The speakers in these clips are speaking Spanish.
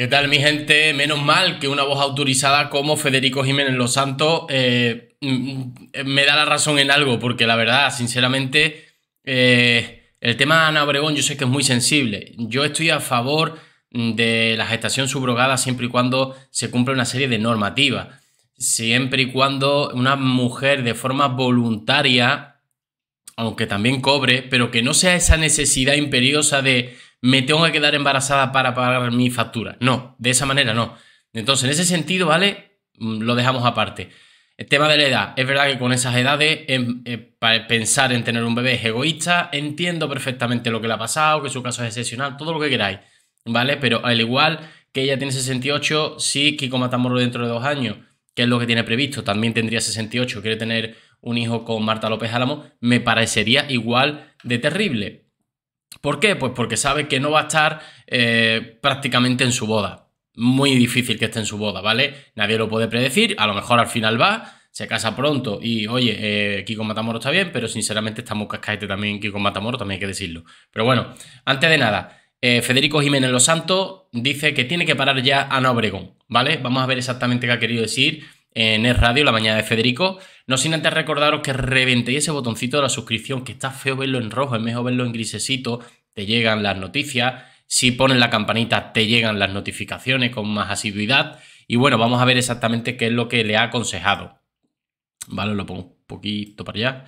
¿Qué tal mi gente? Menos mal que una voz autorizada como Federico Jiménez Los Santos eh, mm, mm, me da la razón en algo, porque la verdad, sinceramente, eh, el tema de Ana Obregón yo sé que es muy sensible. Yo estoy a favor mm, de la gestación subrogada siempre y cuando se cumpla una serie de normativas. Siempre y cuando una mujer de forma voluntaria, aunque también cobre, pero que no sea esa necesidad imperiosa de me tengo que quedar embarazada para pagar mi factura. No, de esa manera no. Entonces, en ese sentido, ¿vale? Mm, lo dejamos aparte. El tema de la edad. Es verdad que con esas edades, para pensar en tener un bebé es egoísta. Entiendo perfectamente lo que le ha pasado, que su caso es excepcional, todo lo que queráis, ¿vale? Pero al igual que ella tiene 68, si sí, Kiko Matamoros dentro de dos años, que es lo que tiene previsto, también tendría 68, quiere tener un hijo con Marta López Álamo, me parecería igual de terrible. ¿Por qué? Pues porque sabe que no va a estar eh, prácticamente en su boda. Muy difícil que esté en su boda, ¿vale? Nadie lo puede predecir, a lo mejor al final va, se casa pronto y, oye, eh, Kiko Matamoro está bien, pero sinceramente estamos muy cascaete también Kiko Matamoro, también hay que decirlo. Pero bueno, antes de nada, eh, Federico Jiménez Los Santos dice que tiene que parar ya Ana Obregón, ¿vale? Vamos a ver exactamente qué ha querido decir en el Radio, la mañana de Federico. No sin antes recordaros que reventéis ese botoncito de la suscripción, que está feo verlo en rojo, es mejor verlo en grisecito, te llegan las noticias. Si pones la campanita, te llegan las notificaciones con más asiduidad. Y bueno, vamos a ver exactamente qué es lo que le ha aconsejado. Vale, lo pongo un poquito para allá.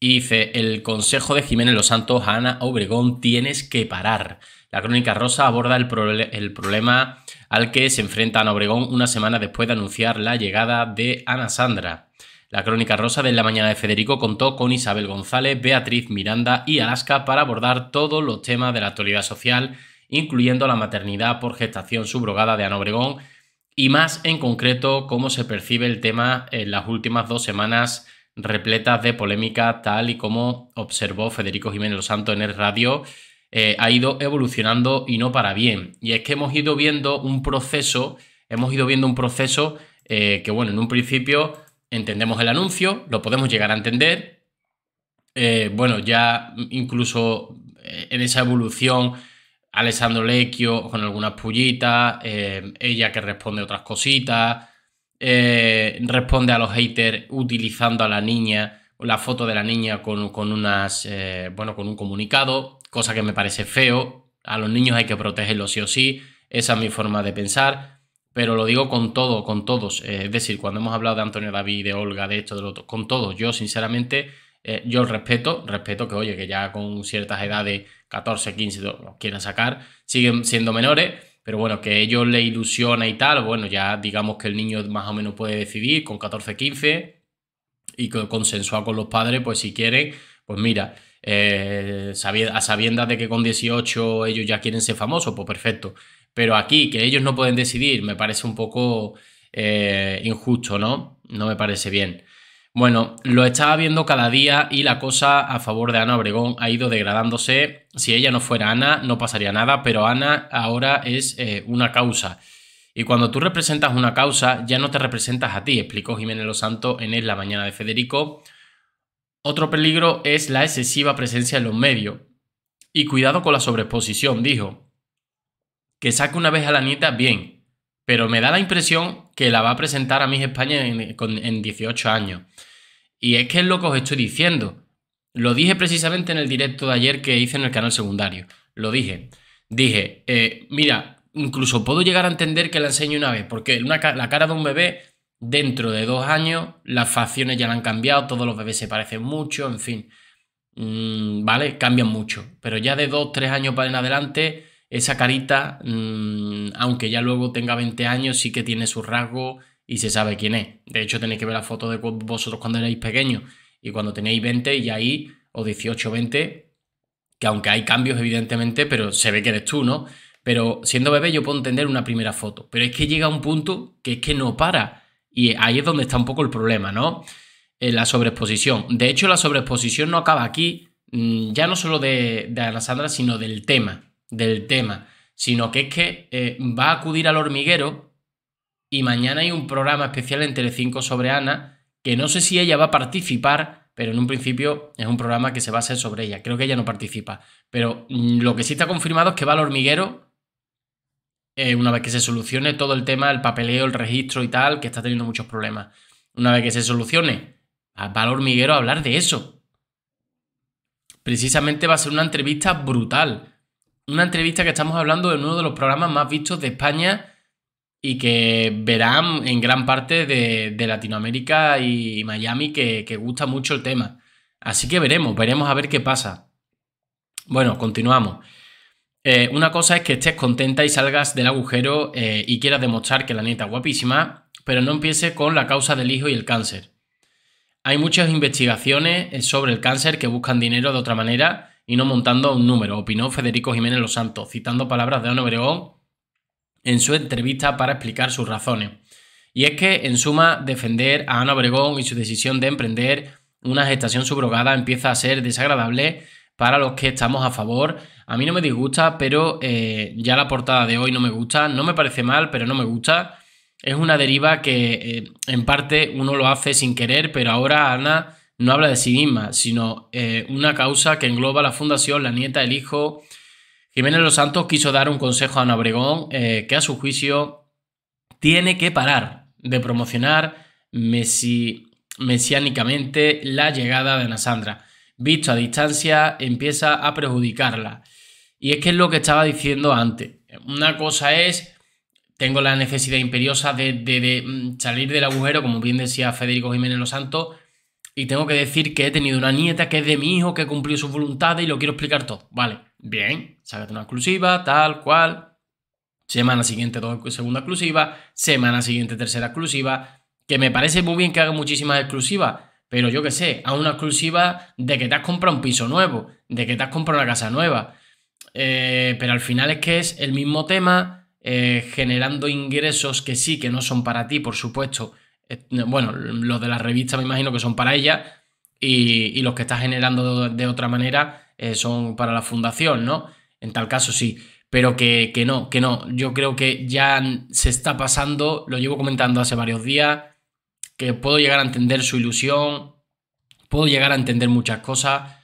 Y dice, el consejo de Jiménez Los Santos a Ana Obregón, tienes que parar. La crónica rosa aborda el, el, problema al que se enfrenta Ana Obregón una semana después de anunciar la llegada de Ana Sandra. La crónica rosa de la mañana de Federico contó con Isabel González, Beatriz Miranda y Alaska para abordar todos los temas de la actualidad social, incluyendo la maternidad por gestación subrogada de Ana Obregón y más en concreto cómo se percibe el tema en las últimas dos semanas repletas de polémica, tal y como observó Federico Jiménez Los Santos en el radio, eh, ha ido evolucionando y no para bien. Y es que hemos ido viendo un proceso, hemos ido viendo un proceso eh, que, bueno, en un principio entendemos el anuncio, lo podemos llegar a entender. Eh, bueno, ya incluso en esa evolución, Alessandro Lecchio con algunas pullitas, ella que responde otras cositas. Eh, responde a los haters utilizando a la niña, la foto de la niña con, con unas, eh, bueno, con un comunicado, cosa que me parece feo. A los niños hay que protegerlos sí o sí, esa es mi forma de pensar, pero lo digo con todo, con todos. Eh, es decir, cuando hemos hablado de Antonio David, de Olga, de esto, de lo otro, con todos. Yo, sinceramente, yo respeto, respeto que, oye, que ya con ciertas edades, 14, 15, los quieran sacar, siguen siendo menores pero bueno, que a ellos les ilusiona y tal, bueno, ya digamos que el niño más o menos puede decidir con 14, 15 y consensuar con los padres, pues si quieren, pues mira, eh, a sabiendas de que con 18 ellos ya quieren ser famosos, pues perfecto. Pero aquí, que ellos no pueden decidir, me parece un poco eh, injusto, ¿no? No me parece bien. Bueno, lo estaba viendo cada día y la cosa a favor de Ana Obregón ha ido degradándose. Si ella no fuera Ana, no pasaría nada, pero Ana ahora es eh, una causa. Y cuando tú representas una causa, ya no te representas a ti, explicó Jiménez Los Santo en la Mañana de Federico. Otro peligro es la excesiva presencia en los medios. Y cuidado con la sobreexposición, dijo. Que saque una vez a la nieta, bien, pero me da la impresión que la va a presentar a mis España en, 18 años. Y es que es lo que os estoy diciendo. Lo dije precisamente en el directo de ayer que hice en el canal secundario. Lo dije. Dije, eh, mira, incluso puedo llegar a entender que la enseñe una vez, porque la cara de un bebé, dentro de dos años, las facciones ya la han cambiado, todos los bebés se parecen mucho, en fin. Mm, vale, cambian mucho. Pero ya de dos, tres años para en adelante esa carita, mm, aunque ya luego tenga 20 años, sí que tiene su rasgo y se sabe quién es. De hecho, tenéis que ver la foto de vosotros cuando erais pequeños y cuando tenéis 20 y ahí, o 18, 20, que aunque hay cambios evidentemente, pero se ve que eres tú, ¿no? Pero siendo bebé yo puedo entender una primera foto, pero es que llega un punto que es que no para. Y ahí es donde está un poco el problema, ¿no? Eh, la sobreexposición. De hecho, la sobreexposición no acaba aquí, mm, ya no solo de, de Sandra, sino del tema del tema, sino que es que eh, va a acudir al hormiguero y mañana hay un programa especial en Telecinco sobre Ana, que no sé si ella va a participar, pero en un principio es un programa que se va a hacer sobre ella. Creo que ella no participa, pero mm, lo que sí está confirmado es que va al hormiguero eh, una vez que se solucione todo el tema, el papeleo, el registro y tal, que está teniendo muchos problemas. Una vez que se solucione, va al hormiguero a hablar de eso. Precisamente va a ser una entrevista brutal una entrevista que estamos hablando de uno de los programas más vistos de España y que verán en gran parte de, Latinoamérica y Miami que, gusta mucho el tema. Así que veremos, veremos a ver qué pasa. Bueno, continuamos. Eh, una cosa es que estés contenta y salgas del agujero eh, y quieras demostrar que la nieta es guapísima, pero no empieces con la causa del hijo y el cáncer. Hay muchas investigaciones eh, sobre el cáncer que buscan dinero de otra manera y no montando un número, opinó Federico Jiménez Los Santos, citando palabras de Ana Obregón en su entrevista para explicar sus razones. Y es que, en suma, defender a Ana Obregón y su decisión de emprender una gestación subrogada empieza a ser desagradable para los que estamos a favor. A mí no me disgusta, pero eh, ya la portada de hoy no me gusta. No me parece mal, pero no me gusta. Es una deriva que eh, en parte uno lo hace sin querer, pero ahora Ana no habla de sí misma, sino eh, una causa que engloba la fundación, la nieta, el hijo. Jiménez Los Santos quiso dar un consejo a Ana Obregón eh, que a su juicio tiene que parar de promocionar mesiánicamente la llegada de Ana Sandra. Visto a distancia, empieza a perjudicarla. Y es que es lo que estaba diciendo antes. Una cosa es, tengo la necesidad imperiosa de, de, de mm, salir del agujero, como bien decía Federico Jiménez Los Santos, y tengo que decir que he tenido una nieta que es de mi hijo, que cumplió su voluntad y lo quiero explicar todo. Vale, bien, sácate una exclusiva, tal cual. Semana siguiente segunda exclusiva, semana siguiente tercera exclusiva. Que me parece muy bien que haga muchísimas exclusivas, pero yo qué sé, a una exclusiva de que te has comprado un piso nuevo, de que te has comprado una casa nueva. Eh, pero al final es que es el mismo tema, eh, generando ingresos que sí, que no son para ti, por supuesto, eh, bueno, los de la revista me imagino que son para ella y, los que está generando de, otra manera eh, son para la fundación, ¿no? En tal caso sí, pero que, no, que no, yo creo que ya se está pasando, lo llevo comentando hace varios días, que puedo llegar a entender su ilusión, puedo llegar a entender muchas cosas,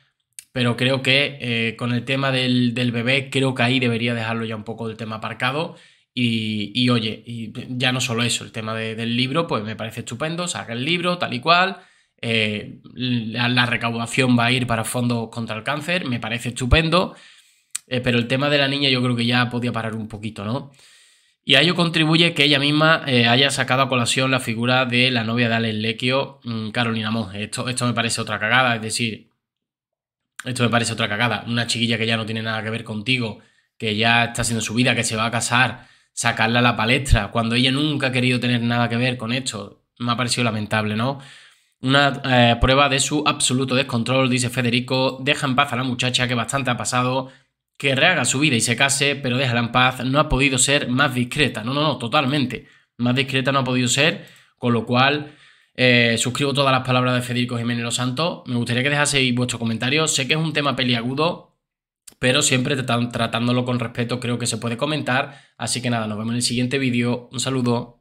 pero creo que eh, con el tema del, del bebé, creo que ahí debería dejarlo ya un poco del tema aparcado y, oye, y ya no solo eso, el tema del libro, pues me parece estupendo, saca el libro, tal y cual. Eh, la, recaudación va a ir para fondos contra el cáncer, me parece estupendo, eh, pero el tema de la niña yo creo que ya podía parar un poquito, ¿no? Y a ello contribuye que ella misma eh, haya sacado a colación la figura de la novia de Alex Lequio, mm, Carolina Monge. Esto, esto me parece otra cagada, es decir, esto me parece otra cagada. Una chiquilla que ya no tiene nada que ver contigo, que ya está haciendo su vida, que se va a casar, sacarla a la palestra, cuando ella nunca ha querido tener nada que ver con esto. Me ha parecido lamentable, ¿no? Una eh, prueba de su absoluto descontrol, dice Federico. Deja en paz a la muchacha que bastante ha pasado, que rehaga su vida y se case, pero déjala en paz. No ha podido ser más discreta. No, no, no, totalmente. Más discreta no ha podido ser, con lo cual eh, suscribo todas las palabras de Federico Jiménez Los Santos. Me gustaría que dejaseis vuestro comentarios. Sé que es un tema peliagudo, pero siempre tratándolo con respeto creo que se puede comentar. Así que nada, nos vemos en el siguiente vídeo. Un saludo.